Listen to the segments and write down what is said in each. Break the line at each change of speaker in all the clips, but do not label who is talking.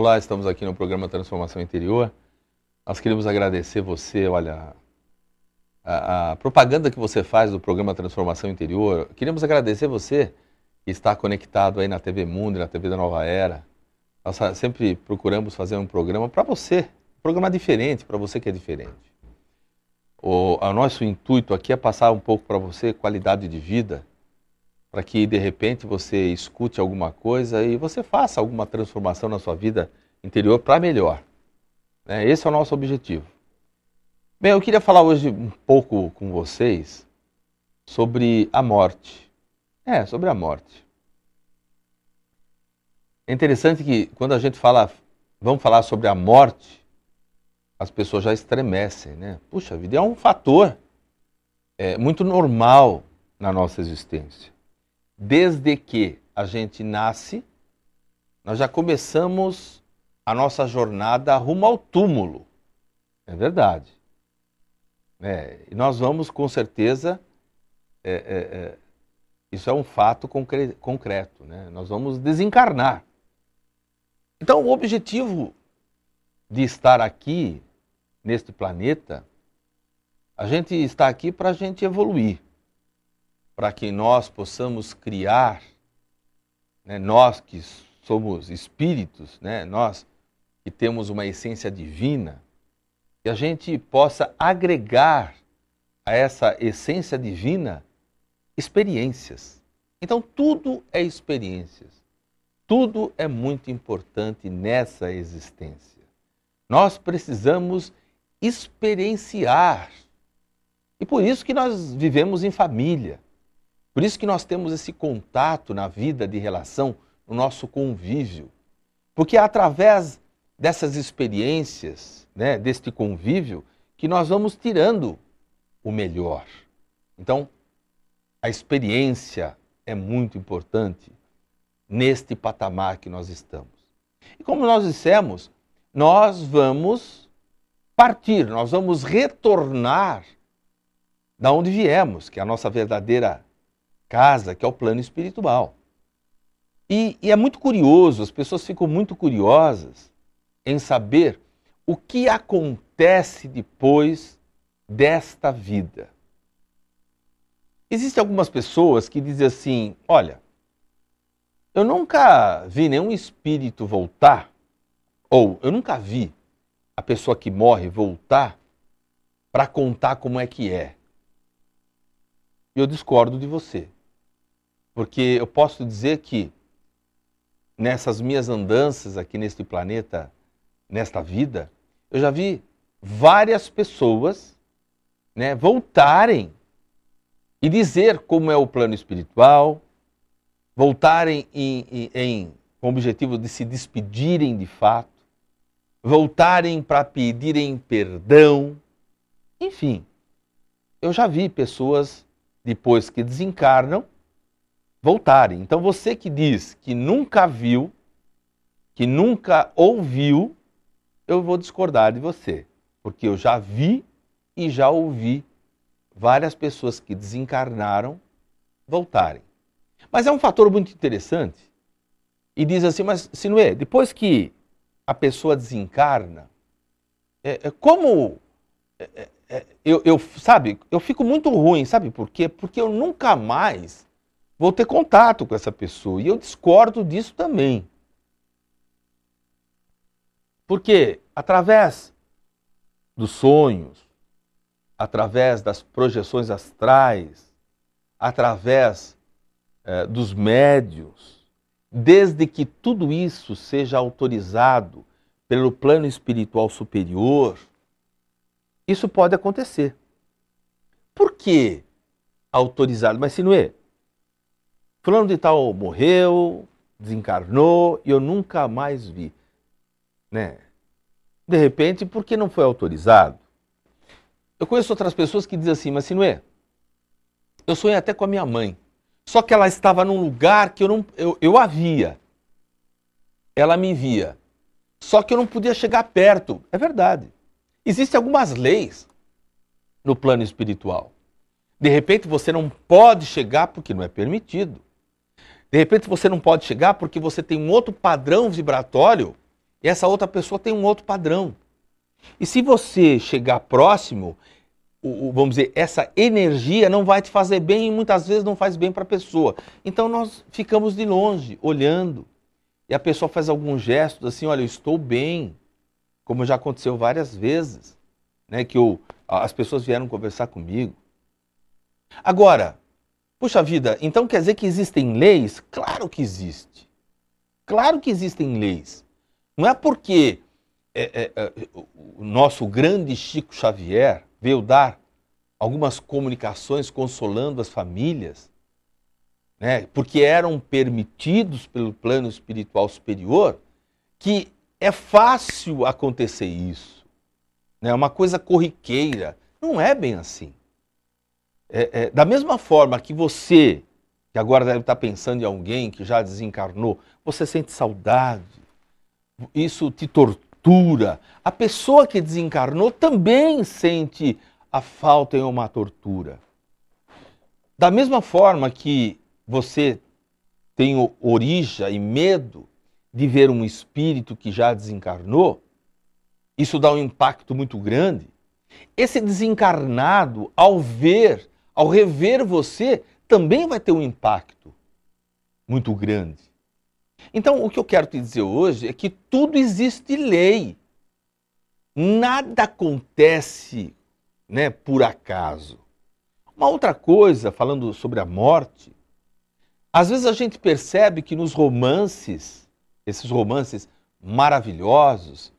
Olá, estamos aqui no programa Transformação Interior. Nós queremos agradecer você, olha, a, a, propaganda que você faz do programa Transformação Interior. Queremos agradecer você que está conectado aí na TV Mundo, na TV da Nova Era. Nós sempre procuramos fazer um programa para você, um programa diferente, para você que é diferente. O, o nosso intuito aqui é passar um pouco para você qualidade de vida, para que de repente você escute alguma coisa e você faça alguma transformação na sua vida interior para melhor. Né? Esse é o nosso objetivo. Bem, eu queria falar hoje um pouco com vocês sobre a morte. É, sobre a morte. É interessante que quando a gente fala, vamos falar sobre a morte, as pessoas já estremecem, né? Puxa vida, é um fator é, muito normal na nossa existência desde que a gente nasce, nós já começamos a nossa jornada rumo ao túmulo. É verdade. É, e nós vamos, com certeza, é, é, é isso é um fato concre concreto, né? nós vamos desencarnar. Então, o objetivo de estar aqui, neste planeta, a gente está aqui para a gente evoluir para que nós possamos criar, né, nós que somos espíritos, né, nós que temos uma essência divina, que a gente possa agregar a essa essência divina experiências. Então, tudo é experiências. Tudo é muito importante nessa existência. Nós precisamos experienciar. E por isso que nós vivemos em família. Por isso que nós temos esse contato na vida de relação, no nosso convívio. Porque é através dessas experiências, né, deste convívio, que nós vamos tirando o melhor. Então, a experiência é muito importante neste patamar que nós estamos. E como nós dissemos, nós vamos partir, nós vamos retornar da onde viemos, que é a nossa verdadeira casa, que é o plano espiritual. E, e, é muito curioso, as pessoas ficam muito curiosas em saber o que acontece depois desta vida. Existem algumas pessoas que dizem assim: olha, eu nunca vi nenhum espírito voltar, ou eu nunca vi a pessoa que morre voltar para contar como é que é. E eu discordo de você. Porque eu posso dizer que nessas minhas andanças aqui neste planeta, nesta vida, eu já vi várias pessoas né, voltarem e dizer como é o plano espiritual, voltarem em, em, em, com o objetivo de se despedirem de fato, voltarem para pedirem perdão, enfim. Eu já vi pessoas, depois que desencarnam, voltarem. Então você que diz que nunca viu, que nunca ouviu, eu vou discordar de você, porque eu já vi e já ouvi várias pessoas que desencarnaram voltarem. Mas é um fator muito interessante. E diz assim, mas Sinuê, depois que a pessoa desencarna, é, é como é, é, é eu, eu, sabe, eu fico muito ruim, sabe por quê? Porque eu nunca mais vou ter contato com essa pessoa. E eu discordo disso também. Porque através dos sonhos, através das projeções astrais, através eh, dos médios, desde que tudo isso seja autorizado pelo plano espiritual superior, isso pode acontecer. Por que autorizado? Mas, Sinuê, Fulano de tal morreu, desencarnou e eu nunca mais vi. Né? De repente, porque não foi autorizado? Eu conheço outras pessoas que dizem assim, mas Sinuê, não é, eu sonhei até com a minha mãe. Só que ela estava num lugar que eu não. Eu, eu a via. Ela me via. Só que eu não podia chegar perto. É verdade. Existem algumas leis no plano espiritual. De repente você não pode chegar porque não é permitido. De repente você não pode chegar porque você tem um outro padrão vibratório e essa outra pessoa tem um outro padrão. E se você chegar próximo, o, o, vamos dizer, essa energia não vai te fazer bem e muitas vezes não faz bem para a pessoa. Então nós ficamos de longe, olhando. E a pessoa faz alguns gestos assim, olha, eu estou bem, como já aconteceu várias vezes, né, que eu, as pessoas vieram conversar comigo. Agora, Puxa vida, então quer dizer que existem leis? Claro que existe. Claro que existem leis. Não é porque é, é, é, o nosso grande Chico Xavier veio dar algumas comunicações consolando as famílias, né, porque eram permitidos pelo plano espiritual superior, que é fácil acontecer isso. Né, é né, uma coisa corriqueira. Não é bem assim. É, é, da mesma forma que você, que agora deve estar pensando em alguém que já desencarnou, você sente saudade, isso te tortura. A pessoa que desencarnou também sente a falta e uma tortura. Da mesma forma que você tem origem e medo de ver um espírito que já desencarnou, isso dá um impacto muito grande. Esse desencarnado, ao ver ao rever você, também vai ter um impacto muito grande. Então, o que eu quero te dizer hoje é que tudo existe lei. Nada acontece né, por acaso. Uma outra coisa, falando sobre a morte, às vezes a gente percebe que nos romances, esses romances maravilhosos,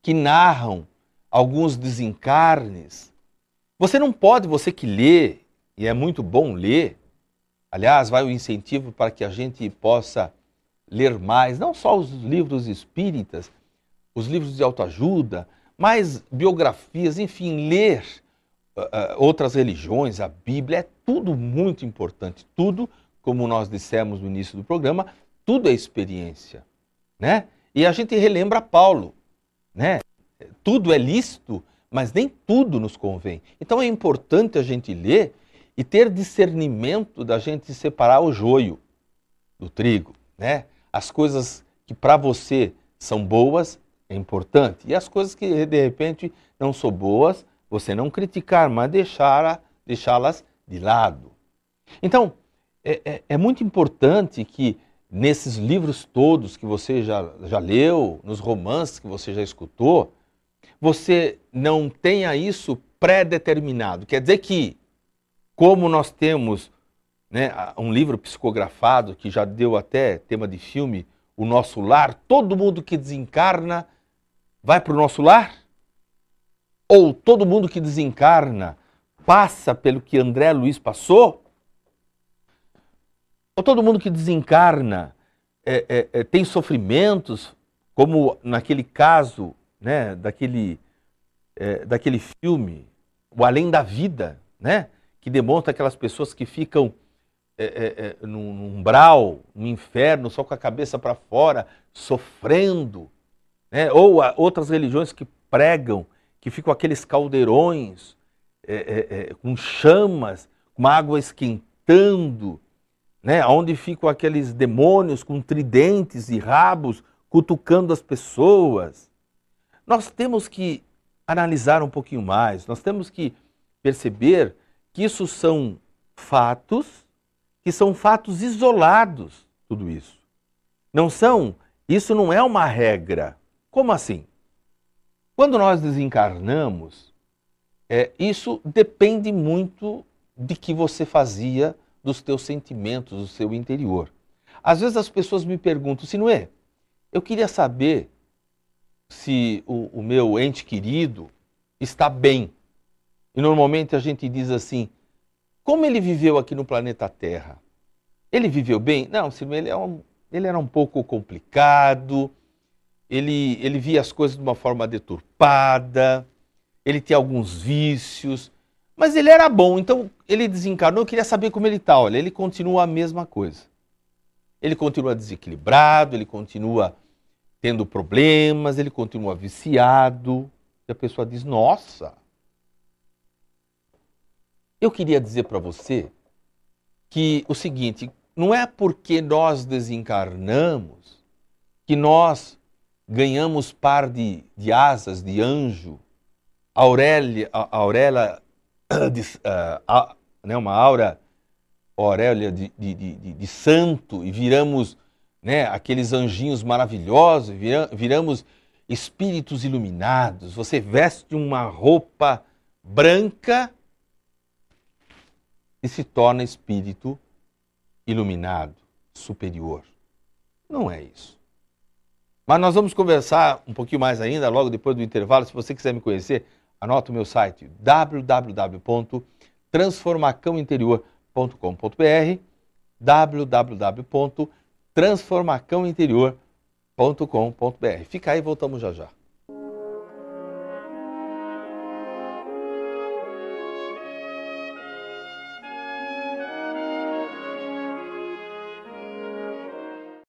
que narram alguns desencarnes, você não pode, você que lê e é muito bom ler. Aliás, vai o incentivo para que a gente possa ler mais, não só os livros espíritas, os livros de autoajuda, mas biografias, enfim, ler uh, outras religiões, a Bíblia, é tudo muito importante. Tudo, como nós dissemos no início do programa, tudo é experiência, né? E a gente relembra Paulo, né? Tudo é lícito, mas nem tudo nos convém. Então é importante a gente ler e ter discernimento da gente separar o joio do trigo, né? As coisas que para você são boas é importante e as coisas que de repente não são boas, você não criticar, mas deixar deixá-las de lado. Então, é, é, é, muito importante que nesses livros todos que você já, já leu, nos romances que você já escutou, você não tenha isso pré-determinado. Quer dizer que como nós temos né, um livro psicografado que já deu até tema de filme, O Nosso Lar, todo mundo que desencarna vai para o nosso lar? Ou todo mundo que desencarna passa pelo que André Luiz passou? Ou todo mundo que desencarna é, é, é, tem sofrimentos, como naquele caso né, daquele, é, daquele filme, O Além da Vida, né? que demonstra aquelas pessoas que ficam é, é, é num, num umbral, no inferno, só com a cabeça para fora, sofrendo. Né? Ou outras religiões que pregam, que ficam aqueles caldeirões é, é, é com chamas, com água esquentando, né? onde ficam aqueles demônios com tridentes e rabos cutucando as pessoas. Nós temos que analisar um pouquinho mais, nós temos que perceber que isso são fatos, que são fatos isolados, tudo isso. Não são, isso não é uma regra. Como assim? Quando nós desencarnamos, é, isso depende muito de que você fazia, dos teus sentimentos, do seu interior. Às vezes as pessoas me perguntam, se assim, não é, eu queria saber se o, o meu ente querido está bem. E normalmente a gente diz assim: como ele viveu aqui no planeta Terra? Ele viveu bem? Não, ele, é um, ele era um pouco complicado, ele, ele via as coisas de uma forma deturpada, ele tinha alguns vícios, mas ele era bom. Então ele desencarnou, eu queria saber como ele está. Olha, ele continua a mesma coisa. Ele continua desequilibrado, ele continua tendo problemas, ele continua viciado. E a pessoa diz: nossa. Eu queria dizer para você que o seguinte, não é porque nós desencarnamos que nós ganhamos par de, de asas de anjo, aurélia, aurélia de, uh, a, né, uma aura, aurélia de, de, de, de santo e viramos né, aqueles anjinhos maravilhosos, viramos espíritos iluminados. Você veste uma roupa branca e se torna espírito iluminado, superior. Não é isso. Mas nós vamos conversar um pouquinho mais ainda, logo depois do intervalo. Se você quiser me conhecer, anota o meu site www.transformacãointerior.com.br www.transformacãointerior.com.br Fica aí, voltamos já já.